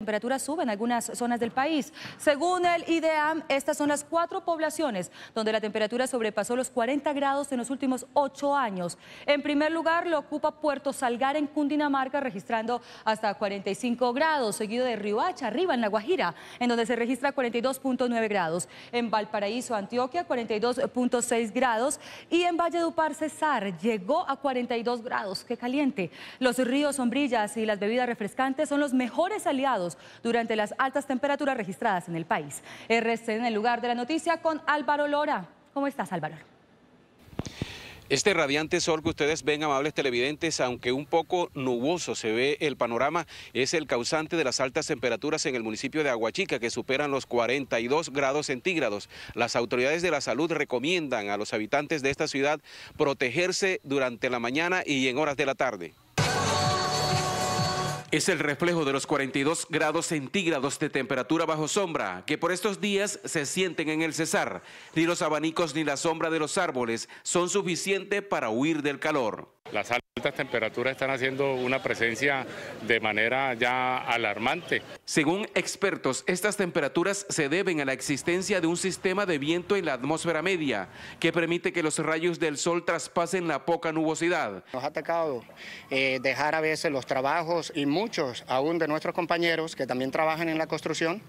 Temperaturas suben en algunas zonas del país. Según el IDEAM, estas son las cuatro poblaciones donde la temperatura sobrepasó los 40 grados en los últimos ocho años. En primer lugar lo ocupa Puerto Salgar en Cundinamarca, registrando hasta 45 grados, seguido de Hacha, arriba en La Guajira, en donde se registra 42.9 grados. En Valparaíso, Antioquia, 42.6 grados. Y en Valledupar, Cesar, llegó a 42 grados. ¡Qué caliente! Los ríos, sombrillas y las bebidas refrescantes son los mejores aliados durante las altas temperaturas registradas en el país. RC en el lugar de la noticia con Álvaro Lora. ¿Cómo estás, Álvaro? Este radiante sol que ustedes ven, amables televidentes, aunque un poco nuboso se ve el panorama, es el causante de las altas temperaturas en el municipio de Aguachica, que superan los 42 grados centígrados. Las autoridades de la salud recomiendan a los habitantes de esta ciudad protegerse durante la mañana y en horas de la tarde. Es el reflejo de los 42 grados centígrados de temperatura bajo sombra que por estos días se sienten en el Cesar. Ni los abanicos ni la sombra de los árboles son suficientes para huir del calor. Altas temperaturas están haciendo una presencia de manera ya alarmante. Según expertos, estas temperaturas se deben a la existencia de un sistema de viento en la atmósfera media que permite que los rayos del sol traspasen la poca nubosidad. Nos ha atacado eh, dejar a veces los trabajos y muchos aún de nuestros compañeros que también trabajan en la construcción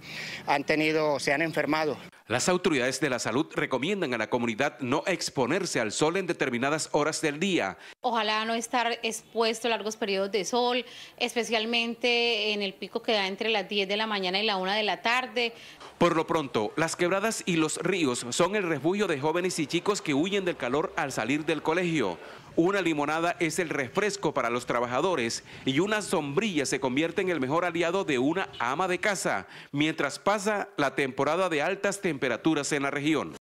han tenido, se han enfermado. Las autoridades de la salud recomiendan a la comunidad no exponerse al sol en determinadas horas del día. Ojalá no esté expuesto a largos periodos de sol, especialmente en el pico que da entre las 10 de la mañana y la 1 de la tarde. Por lo pronto, las quebradas y los ríos son el refugio de jóvenes y chicos que huyen del calor al salir del colegio. Una limonada es el refresco para los trabajadores y una sombrilla se convierte en el mejor aliado de una ama de casa mientras pasa la temporada de altas temperaturas en la región.